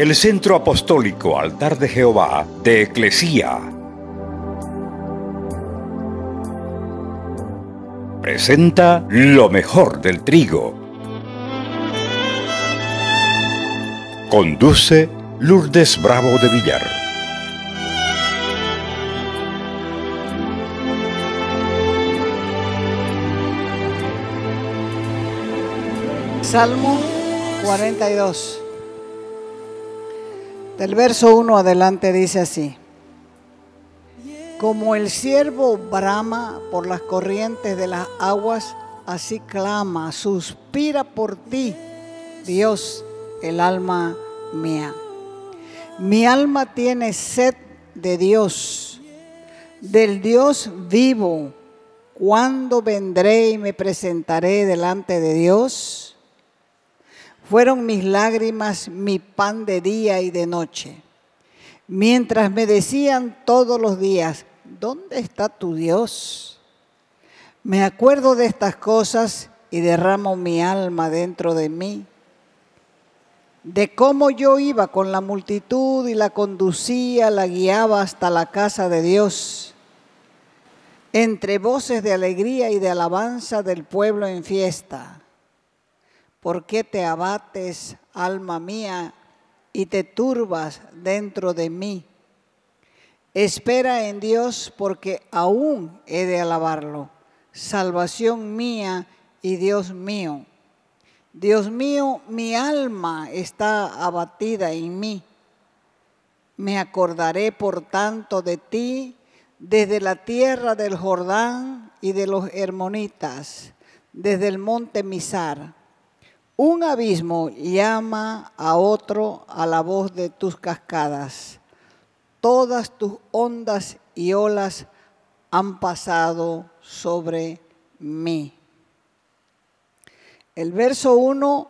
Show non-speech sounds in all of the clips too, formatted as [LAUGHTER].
el Centro Apostólico Altar de Jehová de Eclesía. Presenta lo mejor del trigo. Conduce Lourdes Bravo de Villar. Salmo 42. Del verso 1 adelante dice así. Como el siervo brama por las corrientes de las aguas, así clama, suspira por ti, Dios, el alma mía. Mi alma tiene sed de Dios, del Dios vivo. ¿Cuándo vendré y me presentaré delante de Dios? Fueron mis lágrimas mi pan de día y de noche. Mientras me decían todos los días, ¿dónde está tu Dios? Me acuerdo de estas cosas y derramo mi alma dentro de mí, de cómo yo iba con la multitud y la conducía, la guiaba hasta la casa de Dios, entre voces de alegría y de alabanza del pueblo en fiesta. ¿Por qué te abates, alma mía, y te turbas dentro de mí? Espera en Dios porque aún he de alabarlo. Salvación mía y Dios mío. Dios mío, mi alma está abatida en mí. Me acordaré, por tanto, de ti desde la tierra del Jordán y de los Hermonitas, desde el monte Misar un abismo llama a otro a la voz de tus cascadas. Todas tus ondas y olas han pasado sobre mí. El verso 1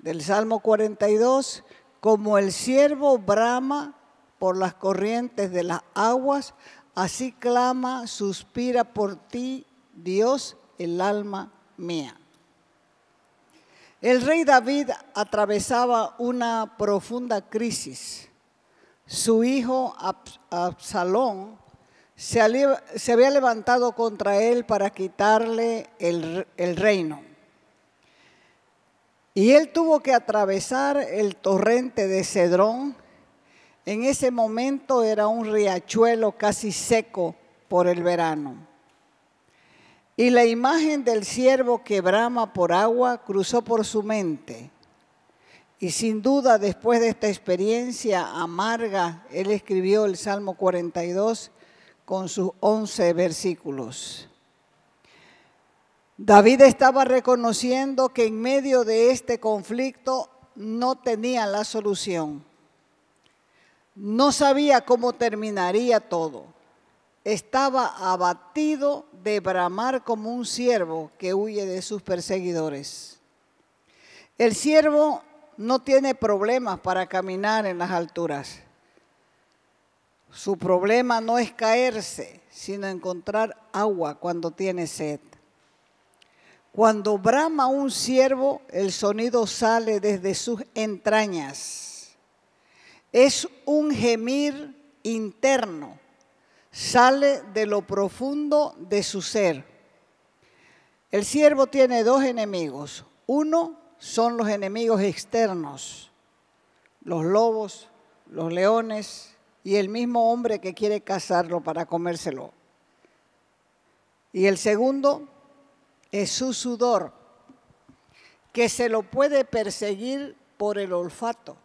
del Salmo 42, como el siervo brama por las corrientes de las aguas, así clama, suspira por ti, Dios, el alma mía. El rey David atravesaba una profunda crisis. Su hijo Absalón se había levantado contra él para quitarle el, reino. Y él tuvo que atravesar el torrente de Cedrón. En ese momento era un riachuelo casi seco por el verano. Y la imagen del siervo que brama por agua cruzó por su mente. Y sin duda, después de esta experiencia amarga, él escribió el Salmo 42 con sus 11 versículos. David estaba reconociendo que en medio de este conflicto no tenía la solución. No sabía cómo terminaría todo. Estaba abatido de bramar como un siervo que huye de sus perseguidores. El siervo no tiene problemas para caminar en las alturas. Su problema no es caerse, sino encontrar agua cuando tiene sed. Cuando brama un siervo, el sonido sale desde sus entrañas. Es un gemir interno sale de lo profundo de su ser. El siervo tiene dos enemigos. Uno son los enemigos externos, los lobos, los leones y el mismo hombre que quiere cazarlo para comérselo. Y el segundo es su sudor, que se lo puede perseguir por el olfato.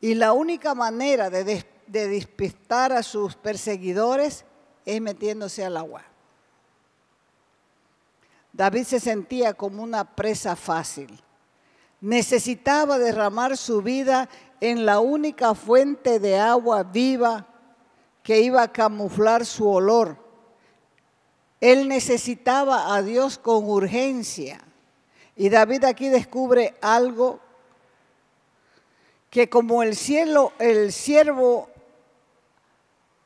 Y la única manera de de despistar a sus perseguidores es metiéndose al agua. David se sentía como una presa fácil. Necesitaba derramar su vida en la única fuente de agua viva que iba a camuflar su olor. Él necesitaba a Dios con urgencia. Y David aquí descubre algo que como el cielo, el siervo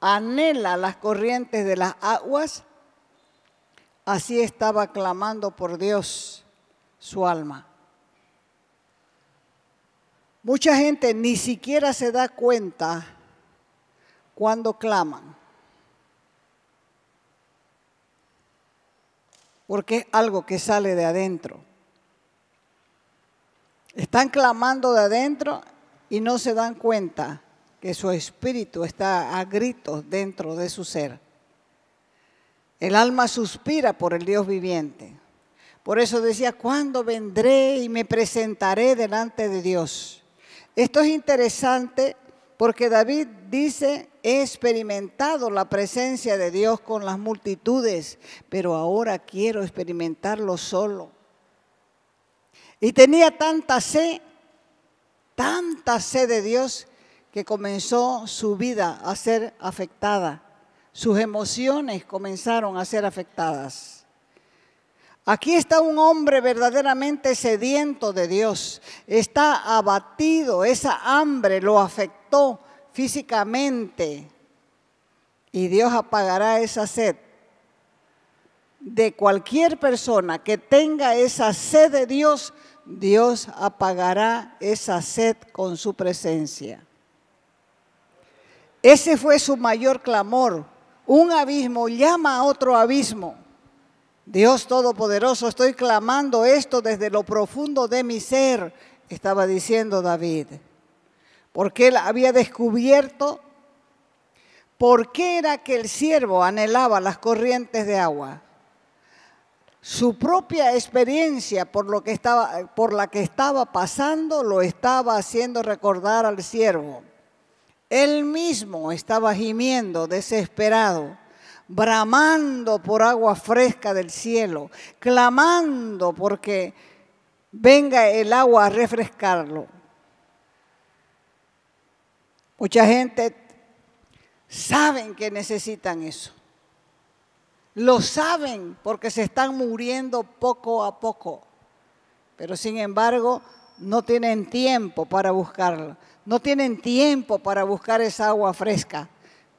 anhela las corrientes de las aguas, así estaba clamando por Dios su alma. Mucha gente ni siquiera se da cuenta cuando claman, porque es algo que sale de adentro. Están clamando de adentro y no se dan cuenta que su espíritu está a gritos dentro de su ser. El alma suspira por el Dios viviente. Por eso decía, ¿cuándo vendré y me presentaré delante de Dios? Esto es interesante porque David dice, he experimentado la presencia de Dios con las multitudes, pero ahora quiero experimentarlo solo. Y tenía tanta sed, tanta sed de Dios, que comenzó su vida a ser afectada. Sus emociones comenzaron a ser afectadas. Aquí está un hombre verdaderamente sediento de Dios. Está abatido, esa hambre lo afectó físicamente. Y Dios apagará esa sed de cualquier persona que tenga esa sed de Dios. Dios apagará esa sed con su presencia. Ese fue su mayor clamor. Un abismo llama a otro abismo. Dios Todopoderoso, estoy clamando esto desde lo profundo de mi ser, estaba diciendo David. Porque él había descubierto por qué era que el siervo anhelaba las corrientes de agua. Su propia experiencia por, lo que estaba, por la que estaba pasando lo estaba haciendo recordar al siervo. Él mismo estaba gimiendo, desesperado, bramando por agua fresca del cielo, clamando porque venga el agua a refrescarlo. Mucha gente saben que necesitan eso. Lo saben porque se están muriendo poco a poco. Pero sin embargo, no tienen tiempo para buscarlo no tienen tiempo para buscar esa agua fresca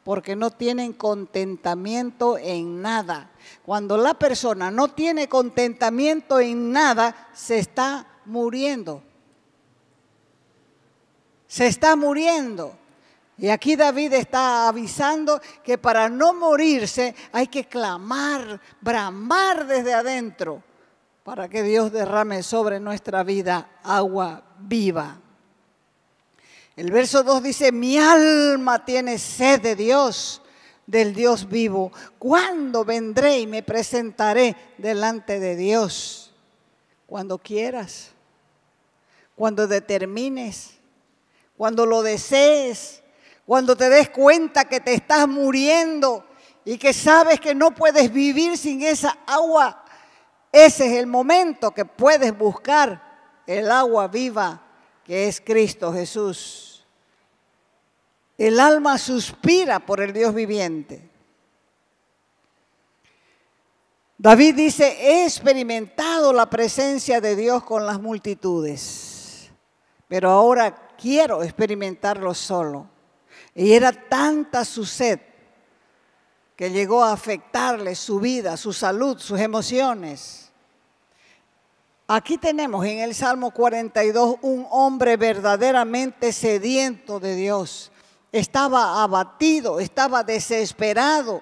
porque no tienen contentamiento en nada. Cuando la persona no tiene contentamiento en nada, se está muriendo. Se está muriendo. Y aquí David está avisando que para no morirse hay que clamar, bramar desde adentro, para que Dios derrame sobre nuestra vida agua viva. El verso 2 dice, mi alma tiene sed de Dios, del Dios vivo. ¿Cuándo vendré y me presentaré delante de Dios? Cuando quieras, cuando determines, cuando lo desees, cuando te des cuenta que te estás muriendo y que sabes que no puedes vivir sin esa agua. Ese es el momento que puedes buscar el agua viva que es Cristo Jesús. El alma suspira por el Dios viviente. David dice, he experimentado la presencia de Dios con las multitudes, pero ahora quiero experimentarlo solo. Y era tanta su sed que llegó a afectarle su vida, su salud, sus emociones. Aquí tenemos en el Salmo 42 un hombre verdaderamente sediento de Dios. Estaba abatido, estaba desesperado.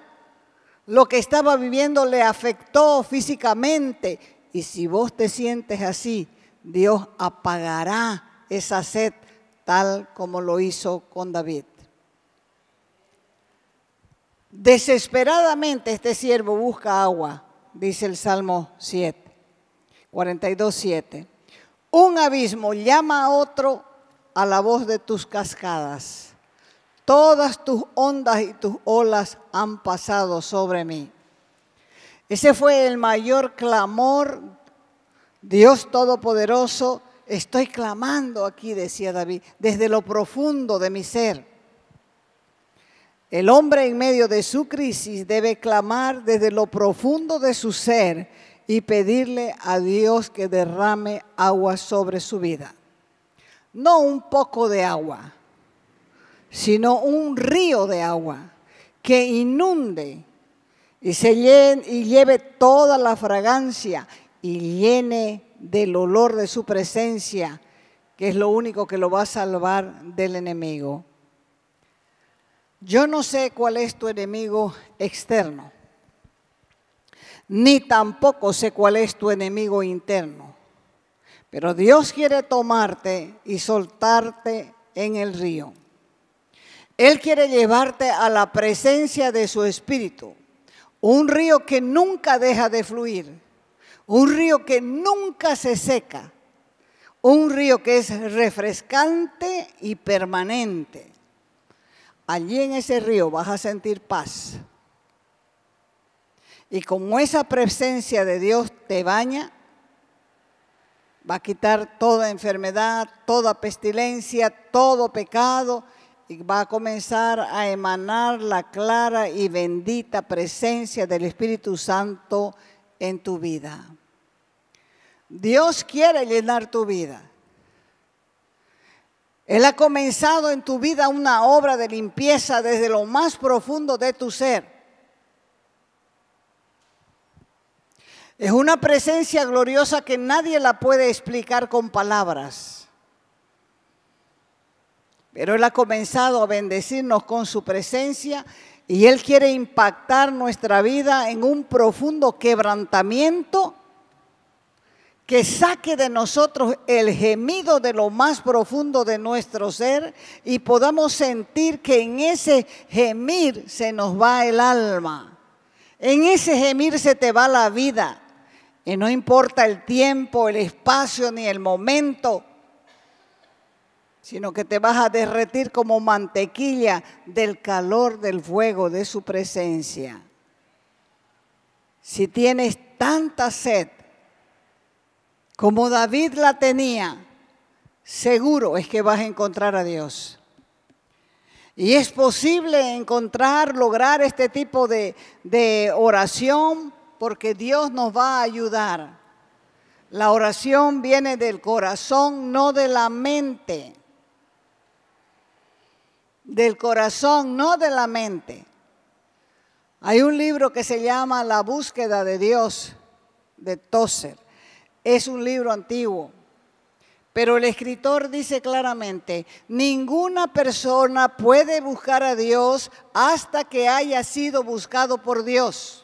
Lo que estaba viviendo le afectó físicamente. Y si vos te sientes así, Dios apagará esa sed tal como lo hizo con David. Desesperadamente este siervo busca agua, dice el Salmo 7. 42.7. Un abismo llama a otro a la voz de tus cascadas. Todas tus ondas y tus olas han pasado sobre mí. Ese fue el mayor clamor. Dios Todopoderoso, estoy clamando aquí, decía David, desde lo profundo de mi ser. El hombre en medio de su crisis debe clamar desde lo profundo de su ser y pedirle a Dios que derrame agua sobre su vida. No un poco de agua, sino un río de agua que inunde y, llene, y lleve toda la fragancia y llene del olor de su presencia, que es lo único que lo va a salvar del enemigo. Yo no sé cuál es tu enemigo externo ni tampoco sé cuál es tu enemigo interno. Pero Dios quiere tomarte y soltarte en el río. Él quiere llevarte a la presencia de su Espíritu, un río que nunca deja de fluir, un río que nunca se seca, un río que es refrescante y permanente. Allí en ese río vas a sentir paz y como esa presencia de Dios te baña, va a quitar toda enfermedad, toda pestilencia, todo pecado y va a comenzar a emanar la clara y bendita presencia del Espíritu Santo en tu vida. Dios quiere llenar tu vida. Él ha comenzado en tu vida una obra de limpieza desde lo más profundo de tu ser. Es una presencia gloriosa que nadie la puede explicar con palabras. Pero Él ha comenzado a bendecirnos con su presencia y Él quiere impactar nuestra vida en un profundo quebrantamiento que saque de nosotros el gemido de lo más profundo de nuestro ser y podamos sentir que en ese gemir se nos va el alma. En ese gemir se te va la vida. Y no importa el tiempo, el espacio ni el momento, sino que te vas a derretir como mantequilla del calor del fuego de su presencia. Si tienes tanta sed como David la tenía, seguro es que vas a encontrar a Dios. Y es posible encontrar, lograr este tipo de, oración porque Dios nos va a ayudar. La oración viene del corazón, no de la mente. Del corazón, no de la mente. Hay un libro que se llama La búsqueda de Dios de Tosser. Es un libro antiguo. Pero el escritor dice claramente, ninguna persona puede buscar a Dios hasta que haya sido buscado por Dios.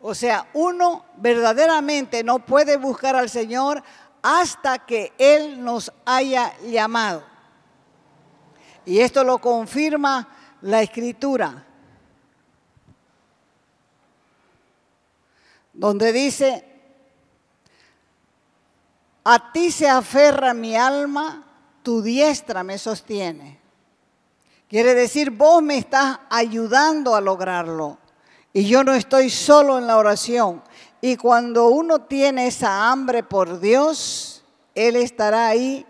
O sea, uno verdaderamente no puede buscar al Señor hasta que Él nos haya llamado. Y esto lo confirma la escritura, donde dice, a ti se aferra mi alma, tu diestra me sostiene. Quiere decir, vos me estás ayudando a lograrlo. Y yo no estoy solo en la oración. Y cuando uno tiene esa hambre por Dios, Él estará ahí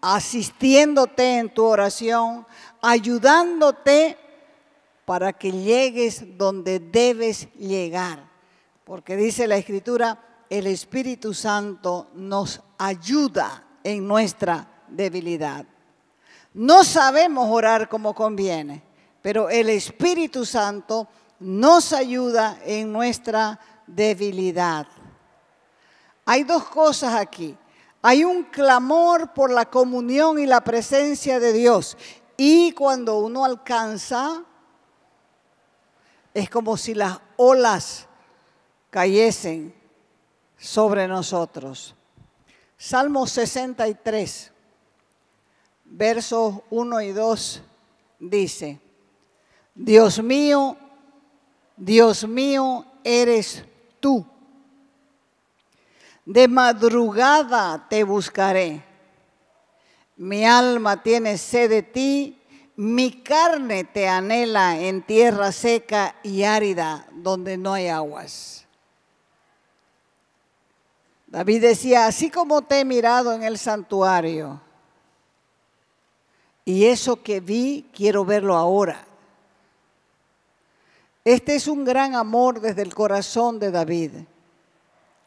asistiéndote en tu oración, ayudándote para que llegues donde debes llegar. Porque dice la Escritura, el Espíritu Santo nos ayuda en nuestra debilidad. No sabemos orar como conviene, pero el Espíritu Santo nos ayuda en nuestra debilidad. Hay dos cosas aquí. Hay un clamor por la comunión y la presencia de Dios. Y cuando uno alcanza, es como si las olas cayesen sobre nosotros. Salmo 63, versos 1 y 2 dice, Dios mío, Dios mío, eres tú. De madrugada te buscaré. Mi alma tiene sed de ti, mi carne te anhela en tierra seca y árida donde no hay aguas. David decía, así como te he mirado en el santuario, y eso que vi quiero verlo ahora este es un gran amor desde el corazón de David.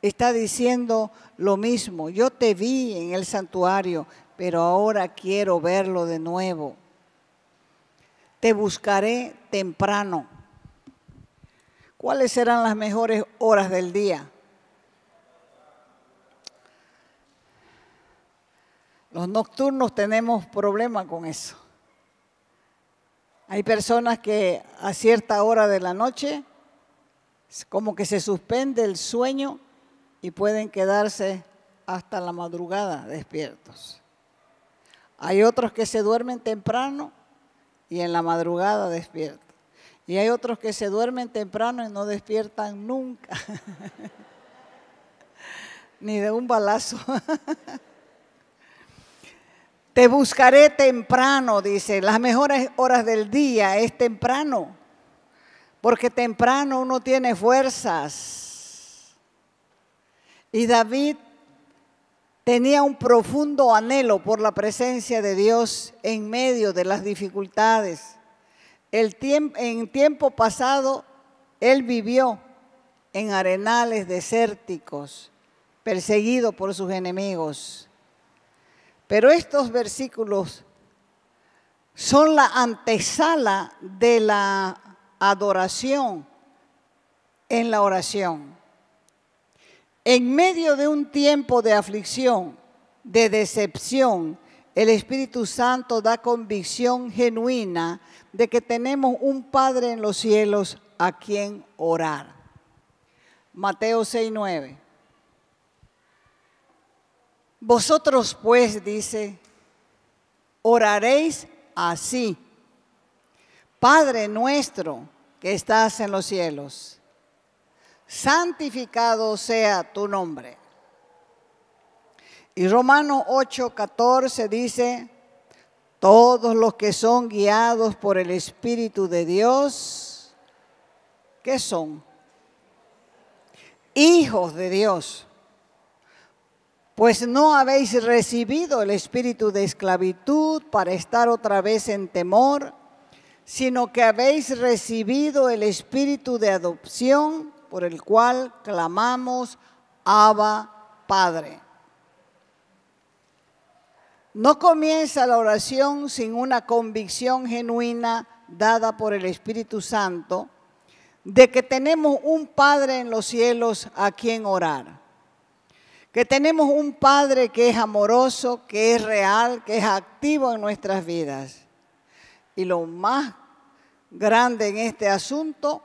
Está diciendo lo mismo, yo te vi en el santuario, pero ahora quiero verlo de nuevo. Te buscaré temprano. ¿Cuáles serán las mejores horas del día? Los nocturnos tenemos problemas con eso. Hay personas que a cierta hora de la noche como que se suspende el sueño y pueden quedarse hasta la madrugada despiertos. Hay otros que se duermen temprano y en la madrugada despiertan. Y hay otros que se duermen temprano y no despiertan nunca. [LAUGHS] Ni de un balazo. [LAUGHS] Te buscaré temprano, dice. Las mejores horas del día es temprano, porque temprano uno tiene fuerzas. Y David tenía un profundo anhelo por la presencia de Dios en medio de las dificultades. El en tiempo pasado, él vivió en arenales desérticos, perseguido por sus enemigos. Pero estos versículos son la antesala de la adoración en la oración. En medio de un tiempo de aflicción, de decepción, el Espíritu Santo da convicción genuina de que tenemos un Padre en los cielos a quien orar. Mateo 6, 9. Vosotros pues, dice, oraréis así. Padre nuestro que estás en los cielos, santificado sea tu nombre. Y Romano 8, 14 dice, todos los que son guiados por el Espíritu de Dios, ¿qué son? Hijos de Dios pues no habéis recibido el espíritu de esclavitud para estar otra vez en temor, sino que habéis recibido el espíritu de adopción por el cual clamamos, Abba Padre. No comienza la oración sin una convicción genuina dada por el Espíritu Santo de que tenemos un Padre en los cielos a quien orar que tenemos un Padre que es amoroso, que es real, que es activo en nuestras vidas. Y lo más grande en este asunto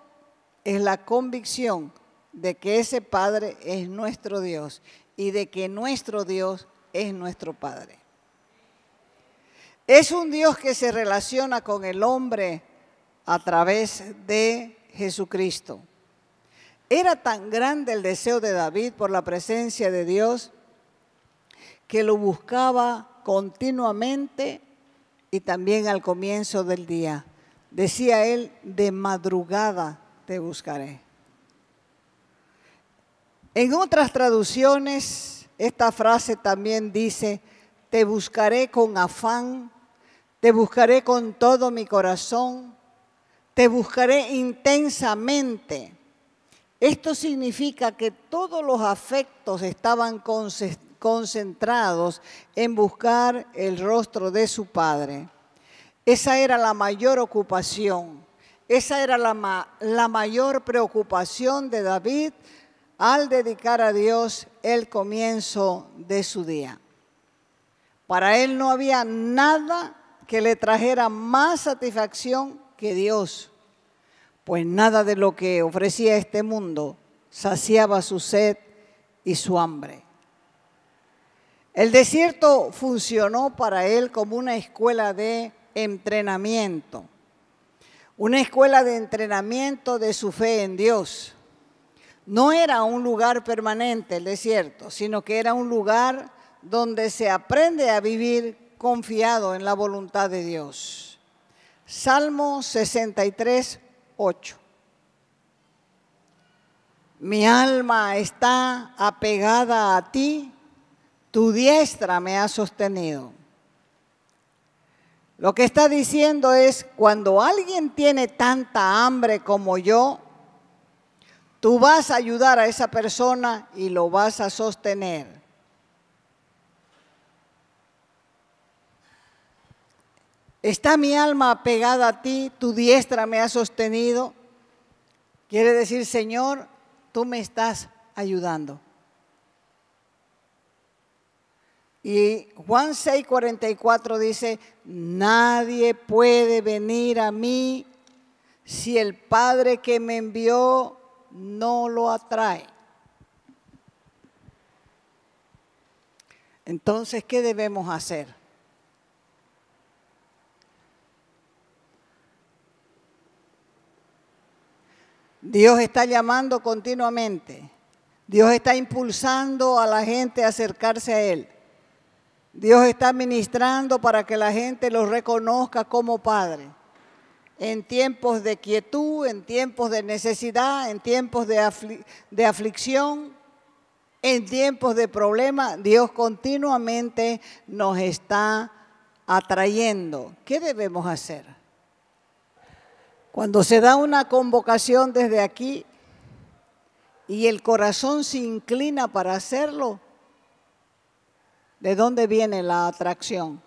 es la convicción de que ese Padre es nuestro Dios y de que nuestro Dios es nuestro Padre. Es un Dios que se relaciona con el hombre a través de Jesucristo. Era tan grande el deseo de David por la presencia de Dios que lo buscaba continuamente y también al comienzo del día. Decía él, de madrugada te buscaré. En otras traducciones, esta frase también dice, te buscaré con afán, te buscaré con todo mi corazón, te buscaré intensamente. Esto significa que todos los afectos estaban concentrados en buscar el rostro de su padre. Esa era la mayor ocupación, esa era la, mayor preocupación de David al dedicar a Dios el comienzo de su día. Para él no había nada que le trajera más satisfacción que Dios pues nada de lo que ofrecía este mundo saciaba su sed y su hambre. El desierto funcionó para él como una escuela de entrenamiento, una escuela de entrenamiento de su fe en Dios. No era un lugar permanente el desierto, sino que era un lugar donde se aprende a vivir confiado en la voluntad de Dios. Salmo 63, 8. Mi alma está apegada a ti, tu diestra me ha sostenido. Lo que está diciendo es, cuando alguien tiene tanta hambre como yo, tú vas a ayudar a esa persona y lo vas a sostener. Está mi alma apegada a ti, tu diestra me ha sostenido. Quiere decir, Señor, tú me estás ayudando. Y Juan 6:44 dice, nadie puede venir a mí si el Padre que me envió no lo atrae. Entonces, ¿qué debemos hacer? Dios está llamando continuamente. Dios está impulsando a la gente a acercarse a Él. Dios está ministrando para que la gente lo reconozca como Padre. En tiempos de quietud, en tiempos de necesidad, en tiempos de, de aflicción, en tiempos de problema, Dios continuamente nos está atrayendo. ¿Qué debemos hacer? Cuando se da una convocación desde aquí y el corazón se inclina para hacerlo, ¿de dónde viene la atracción?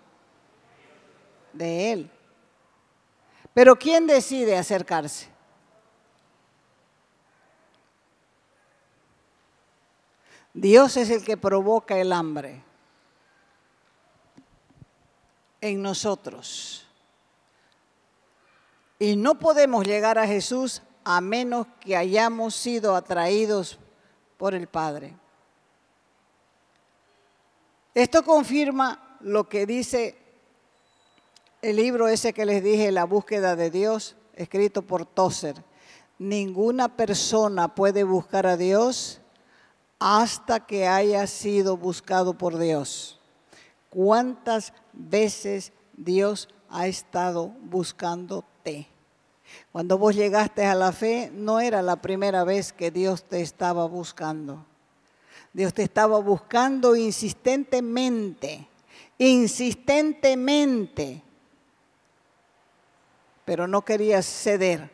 De Él. Pero ¿quién decide acercarse? Dios es el que provoca el hambre en nosotros. Y no podemos llegar a Jesús a menos que hayamos sido atraídos por el Padre. Esto confirma lo que dice el libro ese que les dije, La búsqueda de Dios, escrito por Tozer. Ninguna persona puede buscar a Dios hasta que haya sido buscado por Dios. ¿Cuántas veces Dios ha estado buscando cuando vos llegaste a la fe, no era la primera vez que Dios te estaba buscando. Dios te estaba buscando insistentemente, insistentemente, pero no querías ceder.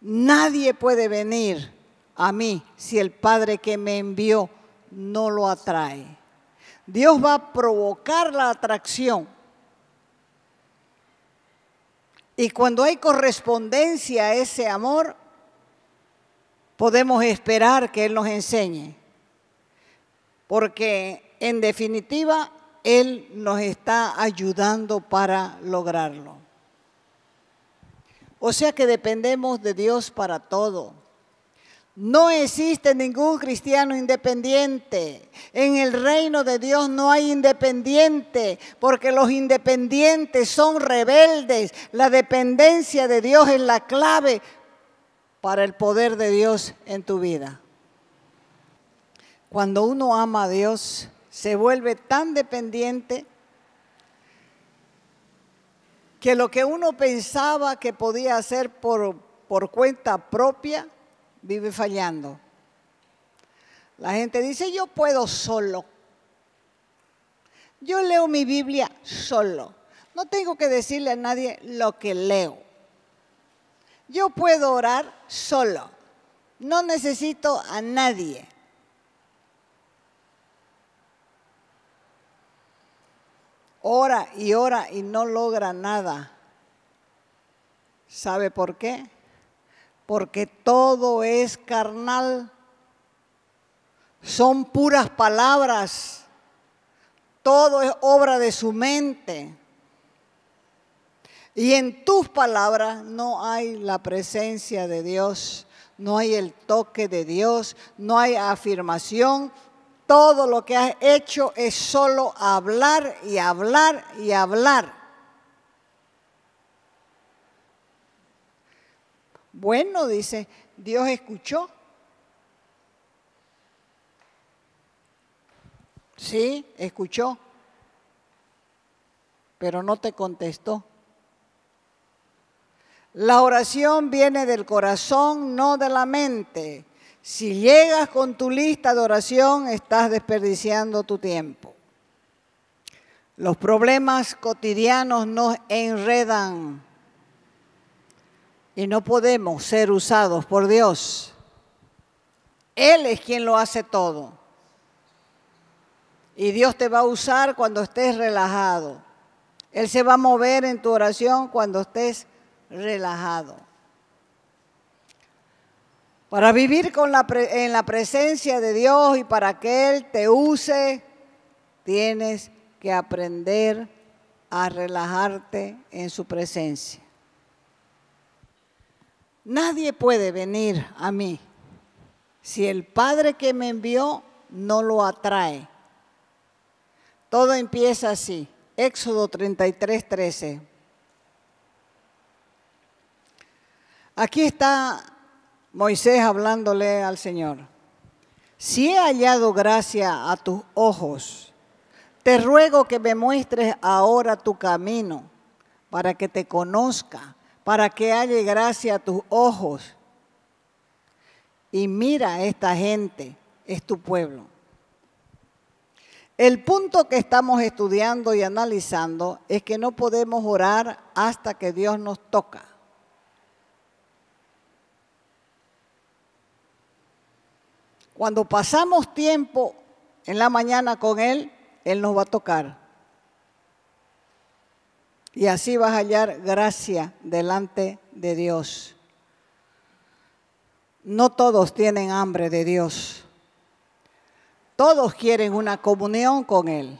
Nadie puede venir a mí si el Padre que me envió no lo atrae. Dios va a provocar la atracción Y cuando hay correspondencia a ese amor, podemos esperar que Él nos enseñe. Porque en definitiva, Él nos está ayudando para lograrlo. O sea que dependemos de Dios para todo. No existe ningún cristiano independiente. En el reino de Dios no hay independiente, porque los independientes son rebeldes. La dependencia de Dios es la clave para el poder de Dios en tu vida. Cuando uno ama a Dios, se vuelve tan dependiente que lo que uno pensaba que podía hacer por, por cuenta propia, vive fallando. La gente dice, yo puedo solo. Yo leo mi Biblia solo. No tengo que decirle a nadie lo que leo. Yo puedo orar solo. No necesito a nadie. Ora y ora y no logra nada. ¿Sabe por qué? porque todo es carnal. Son puras palabras. Todo es obra de su mente. Y en tus palabras no hay la presencia de Dios, no hay el toque de Dios, no hay afirmación. Todo lo que has hecho es solo hablar y hablar y hablar. Bueno, dice, Dios escuchó. Sí, escuchó, pero no te contestó. La oración viene del corazón, no de la mente. Si llegas con tu lista de oración, estás desperdiciando tu tiempo. Los problemas cotidianos nos enredan y no podemos ser usados por Dios. Él es quien lo hace todo. Y Dios te va a usar cuando estés relajado. Él se va a mover en tu oración cuando estés relajado. Para vivir en la presencia de Dios y para que Él te use, tienes que aprender a relajarte en su presencia. Nadie puede venir a mí si el Padre que me envió no lo atrae. Todo empieza así. Éxodo 33, 13. Aquí está Moisés hablándole al Señor. Si he hallado gracia a tus ojos, te ruego que me muestres ahora tu camino para que te conozca para que haya gracia a tus ojos. Y mira a esta gente, es tu pueblo. El punto que estamos estudiando y analizando es que no podemos orar hasta que Dios nos toca. Cuando pasamos tiempo en la mañana con Él, Él nos va a tocar. Y así vas a hallar gracia delante de Dios. No todos tienen hambre de Dios. Todos quieren una comunión con Él.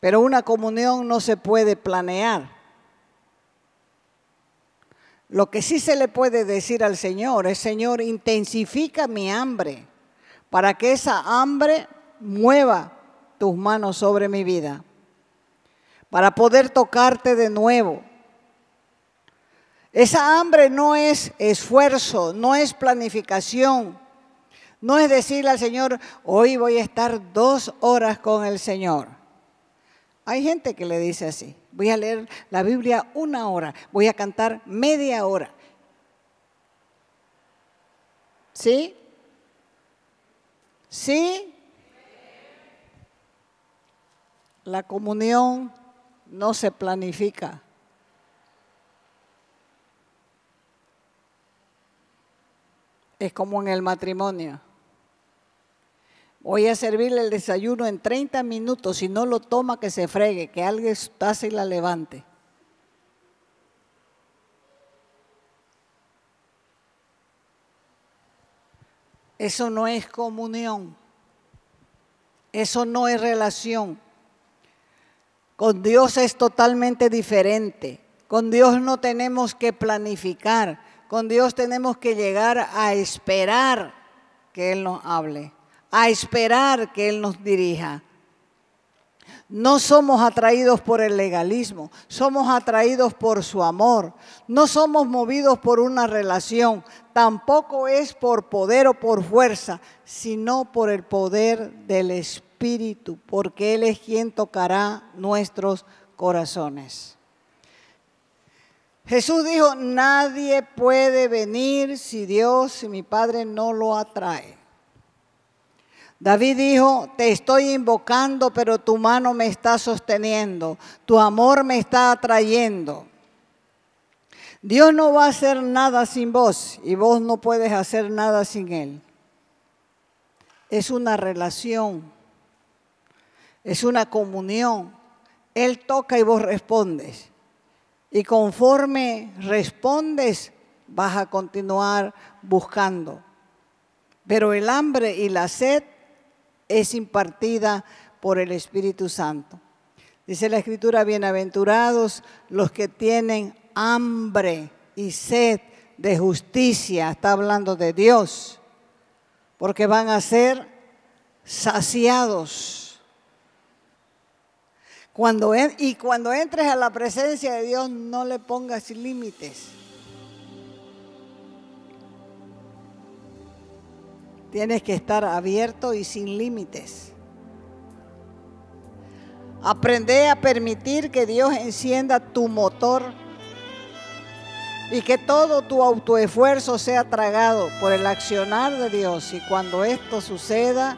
Pero una comunión no se puede planear. Lo que sí se le puede decir al Señor es, Señor, intensifica mi hambre para que esa hambre mueva tus manos sobre mi vida para poder tocarte de nuevo. Esa hambre no es esfuerzo, no es planificación, no es decirle al Señor, hoy voy a estar dos horas con el Señor. Hay gente que le dice así, voy a leer la Biblia una hora, voy a cantar media hora. ¿Sí? ¿Sí? La comunión no se planifica. Es como en el matrimonio. Voy a servirle el desayuno en 30 minutos, si no lo toma que se fregue, que alguien pase y la levante. Eso no es comunión. Eso no es relación. Con Dios es totalmente diferente. Con Dios no tenemos que planificar. Con Dios tenemos que llegar a esperar que Él nos hable, a esperar que Él nos dirija. No somos atraídos por el legalismo, somos atraídos por su amor. No somos movidos por una relación, tampoco es por poder o por fuerza, sino por el poder del Espíritu espíritu, porque Él es quien tocará nuestros corazones. Jesús dijo, nadie puede venir si Dios, si mi Padre no lo atrae. David dijo, te estoy invocando, pero tu mano me está sosteniendo, tu amor me está atrayendo. Dios no va a hacer nada sin vos y vos no puedes hacer nada sin Él. Es una relación es una comunión. Él toca y vos respondes. Y conforme respondes, vas a continuar buscando. Pero el hambre y la sed es impartida por el Espíritu Santo. Dice la Escritura, bienaventurados los que tienen hambre y sed de justicia, está hablando de Dios, porque van a ser saciados y cuando entres a la presencia de Dios, no le pongas límites. Tienes que estar abierto y sin límites. Aprende a permitir que Dios encienda tu motor y que todo tu autoesfuerzo sea tragado por el accionar de Dios. Y cuando esto suceda,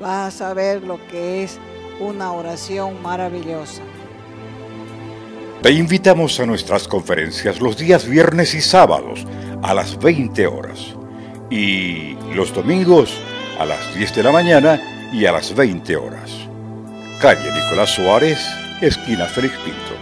vas a ver lo que es una oración maravillosa. Te invitamos a nuestras conferencias los días viernes y sábados a las 20 horas y los domingos a las 10 de la mañana y a las 20 horas. Calle Nicolás Suárez, esquina Félix Pinto.